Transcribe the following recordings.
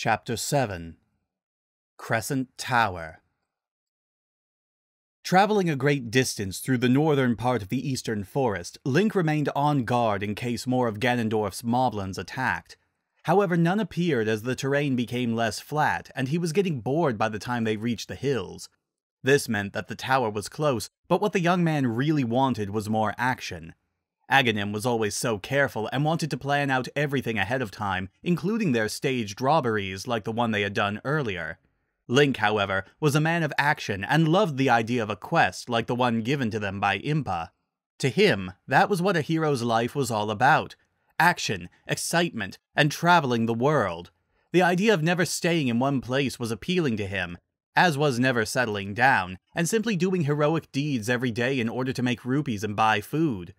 Chapter 7 Crescent Tower Traveling a great distance through the northern part of the eastern forest, Link remained on guard in case more of Ganondorf's moblins attacked. However, none appeared as the terrain became less flat, and he was getting bored by the time they reached the hills. This meant that the tower was close, but what the young man really wanted was more action. Aghanim was always so careful and wanted to plan out everything ahead of time, including their staged robberies like the one they had done earlier. Link, however, was a man of action and loved the idea of a quest like the one given to them by Impa. To him, that was what a hero's life was all about action, excitement, and traveling the world. The idea of never staying in one place was appealing to him, as was never settling down, and simply doing heroic deeds every day in order to make rupees and buy food.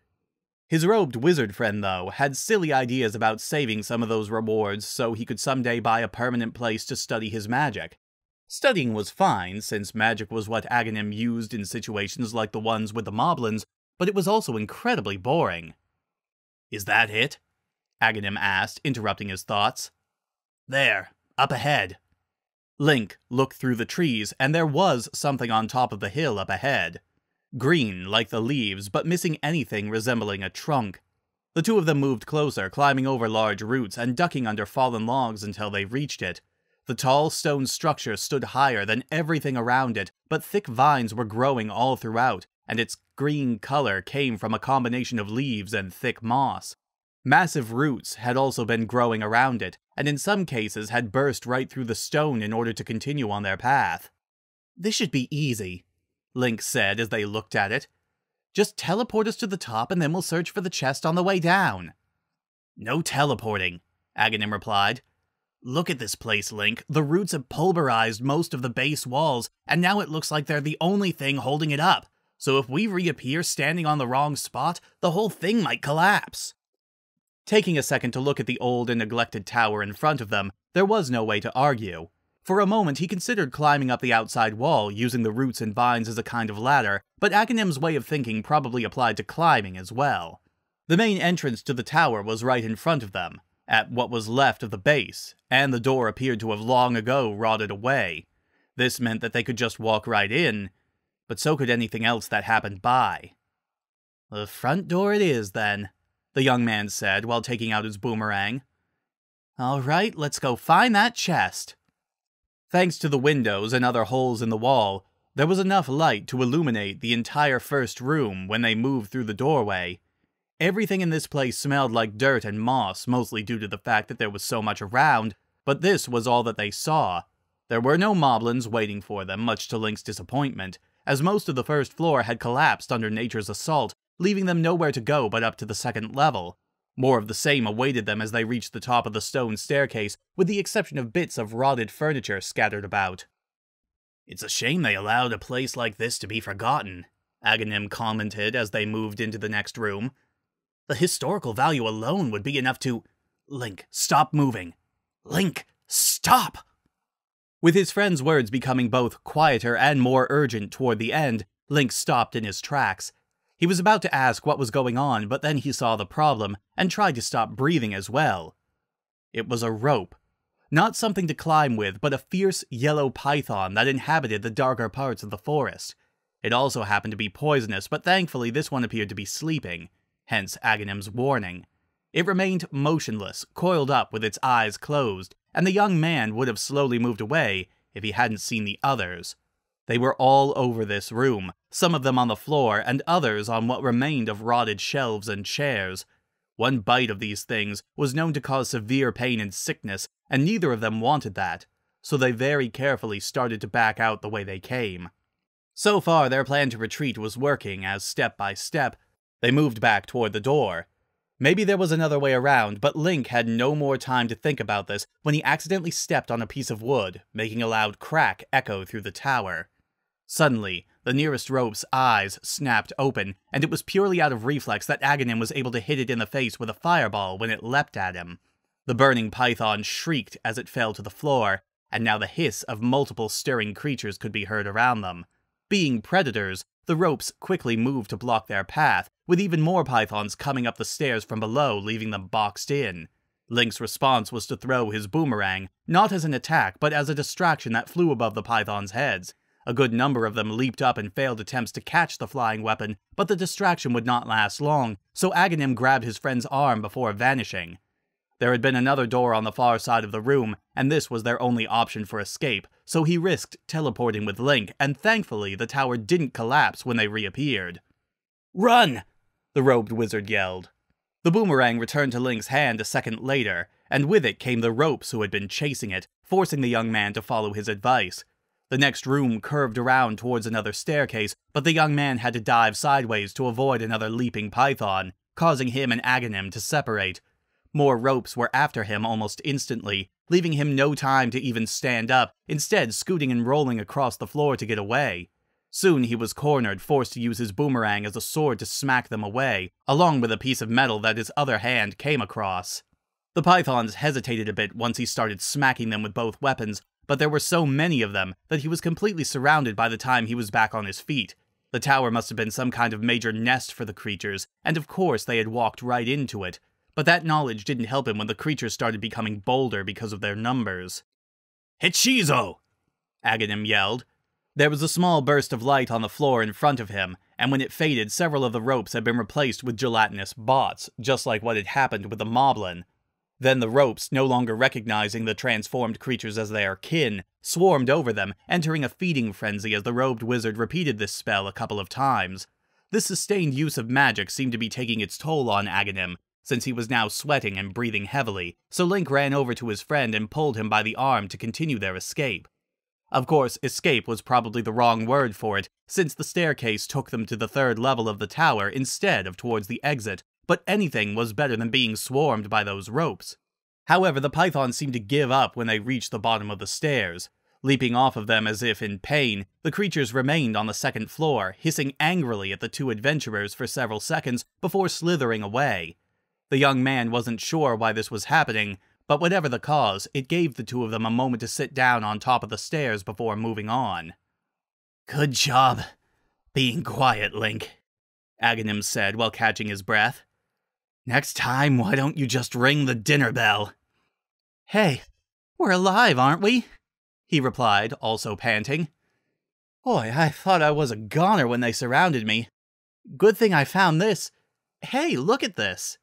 His robed wizard friend, though, had silly ideas about saving some of those rewards so he could someday buy a permanent place to study his magic. Studying was fine, since magic was what Aghanim used in situations like the ones with the Moblins, but it was also incredibly boring. Is that it? Aghanim asked, interrupting his thoughts. There, up ahead. Link looked through the trees, and there was something on top of the hill up ahead green like the leaves, but missing anything resembling a trunk. The two of them moved closer, climbing over large roots and ducking under fallen logs until they reached it. The tall stone structure stood higher than everything around it, but thick vines were growing all throughout, and its green color came from a combination of leaves and thick moss. Massive roots had also been growing around it, and in some cases had burst right through the stone in order to continue on their path. This should be easy, Link said as they looked at it. Just teleport us to the top and then we'll search for the chest on the way down. No teleporting, Aghanim replied. Look at this place, Link. The roots have pulverized most of the base walls, and now it looks like they're the only thing holding it up. So if we reappear standing on the wrong spot, the whole thing might collapse. Taking a second to look at the old and neglected tower in front of them, there was no way to argue. For a moment, he considered climbing up the outside wall, using the roots and vines as a kind of ladder, but Akanim's way of thinking probably applied to climbing as well. The main entrance to the tower was right in front of them, at what was left of the base, and the door appeared to have long ago rotted away. This meant that they could just walk right in, but so could anything else that happened by. The front door it is, then, the young man said while taking out his boomerang. All right, let's go find that chest. Thanks to the windows and other holes in the wall, there was enough light to illuminate the entire first room when they moved through the doorway. Everything in this place smelled like dirt and moss, mostly due to the fact that there was so much around, but this was all that they saw. There were no moblins waiting for them, much to Link's disappointment, as most of the first floor had collapsed under nature's assault, leaving them nowhere to go but up to the second level. More of the same awaited them as they reached the top of the stone staircase, with the exception of bits of rotted furniture scattered about. It's a shame they allowed a place like this to be forgotten, Aghanim commented as they moved into the next room. The historical value alone would be enough to. Link, stop moving! Link, stop! With his friend's words becoming both quieter and more urgent toward the end, Link stopped in his tracks, he was about to ask what was going on, but then he saw the problem and tried to stop breathing as well. It was a rope. Not something to climb with, but a fierce yellow python that inhabited the darker parts of the forest. It also happened to be poisonous, but thankfully this one appeared to be sleeping, hence Aghanim's warning. It remained motionless, coiled up with its eyes closed, and the young man would have slowly moved away if he hadn't seen the others, they were all over this room, some of them on the floor, and others on what remained of rotted shelves and chairs. One bite of these things was known to cause severe pain and sickness, and neither of them wanted that, so they very carefully started to back out the way they came. So far, their plan to retreat was working as step by step they moved back toward the door. Maybe there was another way around, but Link had no more time to think about this when he accidentally stepped on a piece of wood, making a loud crack echo through the tower. Suddenly, the nearest rope's eyes snapped open, and it was purely out of reflex that Aghanim was able to hit it in the face with a fireball when it leapt at him. The burning python shrieked as it fell to the floor, and now the hiss of multiple stirring creatures could be heard around them. Being predators, the ropes quickly moved to block their path, with even more pythons coming up the stairs from below, leaving them boxed in. Link's response was to throw his boomerang, not as an attack, but as a distraction that flew above the python's heads, a good number of them leaped up in failed attempts to catch the flying weapon, but the distraction would not last long, so Aghanim grabbed his friend's arm before vanishing. There had been another door on the far side of the room, and this was their only option for escape, so he risked teleporting with Link, and thankfully the tower didn't collapse when they reappeared. Run! the robed wizard yelled. The boomerang returned to Link's hand a second later, and with it came the ropes who had been chasing it, forcing the young man to follow his advice, the next room curved around towards another staircase, but the young man had to dive sideways to avoid another leaping python, causing him and Aghanim to separate. More ropes were after him almost instantly, leaving him no time to even stand up, instead scooting and rolling across the floor to get away. Soon he was cornered, forced to use his boomerang as a sword to smack them away, along with a piece of metal that his other hand came across. The pythons hesitated a bit once he started smacking them with both weapons, but there were so many of them that he was completely surrounded by the time he was back on his feet. The tower must have been some kind of major nest for the creatures, and of course they had walked right into it. But that knowledge didn't help him when the creatures started becoming bolder because of their numbers. Hichizo! Aghanim yelled. There was a small burst of light on the floor in front of him, and when it faded, several of the ropes had been replaced with gelatinous bots, just like what had happened with the Moblin. Then the ropes, no longer recognizing the transformed creatures as their kin, swarmed over them, entering a feeding frenzy as the robed wizard repeated this spell a couple of times. This sustained use of magic seemed to be taking its toll on Aghanim, since he was now sweating and breathing heavily, so Link ran over to his friend and pulled him by the arm to continue their escape. Of course, escape was probably the wrong word for it, since the staircase took them to the third level of the tower instead of towards the exit, but anything was better than being swarmed by those ropes. However, the pythons seemed to give up when they reached the bottom of the stairs. Leaping off of them as if in pain, the creatures remained on the second floor, hissing angrily at the two adventurers for several seconds before slithering away. The young man wasn't sure why this was happening, but whatever the cause, it gave the two of them a moment to sit down on top of the stairs before moving on. Good job being quiet, Link, Aghanim said while catching his breath. Next time, why don't you just ring the dinner bell? Hey, we're alive, aren't we? He replied, also panting. Boy, I thought I was a goner when they surrounded me. Good thing I found this. Hey, look at this.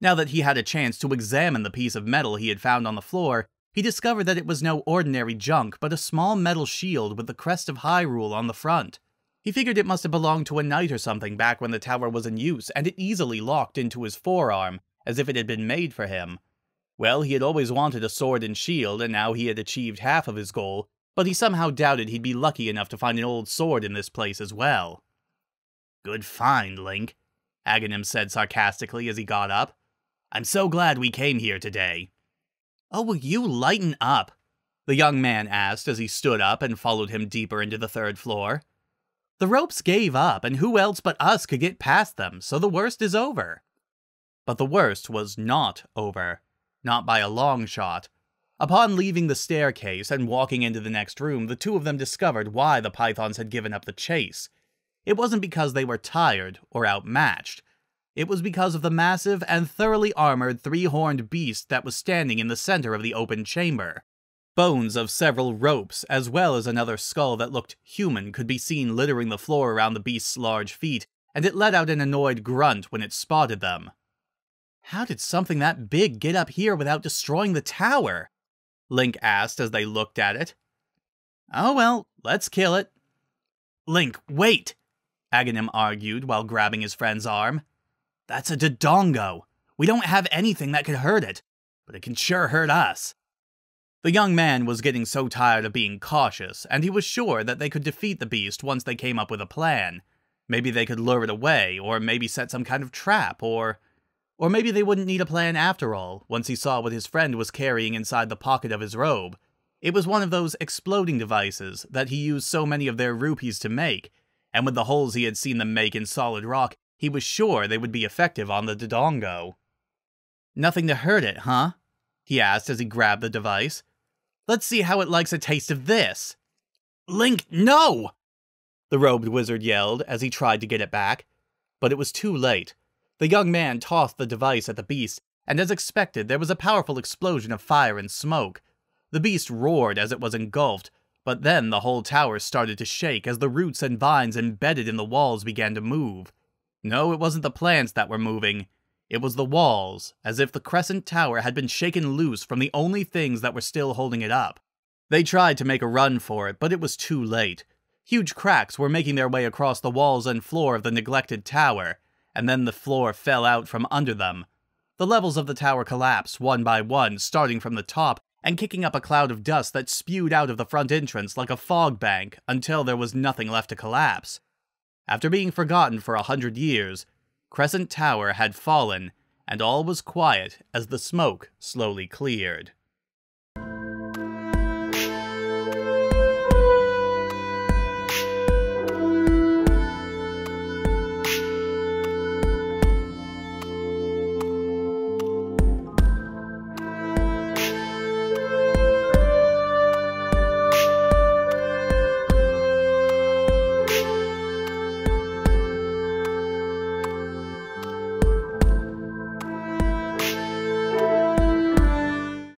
Now that he had a chance to examine the piece of metal he had found on the floor, he discovered that it was no ordinary junk, but a small metal shield with the crest of Hyrule on the front. He figured it must have belonged to a knight or something back when the tower was in use, and it easily locked into his forearm, as if it had been made for him. Well, he had always wanted a sword and shield, and now he had achieved half of his goal, but he somehow doubted he'd be lucky enough to find an old sword in this place as well. Good find, Link, Aghanim said sarcastically as he got up. I'm so glad we came here today. Oh, will you lighten up? The young man asked as he stood up and followed him deeper into the third floor. The ropes gave up, and who else but us could get past them, so the worst is over. But the worst was not over. Not by a long shot. Upon leaving the staircase and walking into the next room, the two of them discovered why the pythons had given up the chase. It wasn't because they were tired or outmatched. It was because of the massive and thoroughly armored three horned beast that was standing in the center of the open chamber. Bones of several ropes, as well as another skull that looked human, could be seen littering the floor around the beast's large feet, and it let out an annoyed grunt when it spotted them. How did something that big get up here without destroying the tower? Link asked as they looked at it. Oh well, let's kill it. Link, wait! Aghanim argued while grabbing his friend's arm. That's a Dodongo. We don't have anything that could hurt it, but it can sure hurt us. The young man was getting so tired of being cautious, and he was sure that they could defeat the beast once they came up with a plan. Maybe they could lure it away, or maybe set some kind of trap, or. Or maybe they wouldn't need a plan after all, once he saw what his friend was carrying inside the pocket of his robe. It was one of those exploding devices that he used so many of their rupees to make, and with the holes he had seen them make in solid rock, he was sure they would be effective on the Dodongo. Nothing to hurt it, huh? he asked as he grabbed the device. Let's see how it likes a taste of this. Link, no! The robed wizard yelled as he tried to get it back. But it was too late. The young man tossed the device at the beast, and as expected, there was a powerful explosion of fire and smoke. The beast roared as it was engulfed, but then the whole tower started to shake as the roots and vines embedded in the walls began to move. No, it wasn't the plants that were moving, it was the walls, as if the crescent tower had been shaken loose from the only things that were still holding it up. They tried to make a run for it, but it was too late. Huge cracks were making their way across the walls and floor of the neglected tower, and then the floor fell out from under them. The levels of the tower collapsed one by one, starting from the top and kicking up a cloud of dust that spewed out of the front entrance like a fog bank until there was nothing left to collapse. After being forgotten for a hundred years, Crescent Tower had fallen, and all was quiet as the smoke slowly cleared.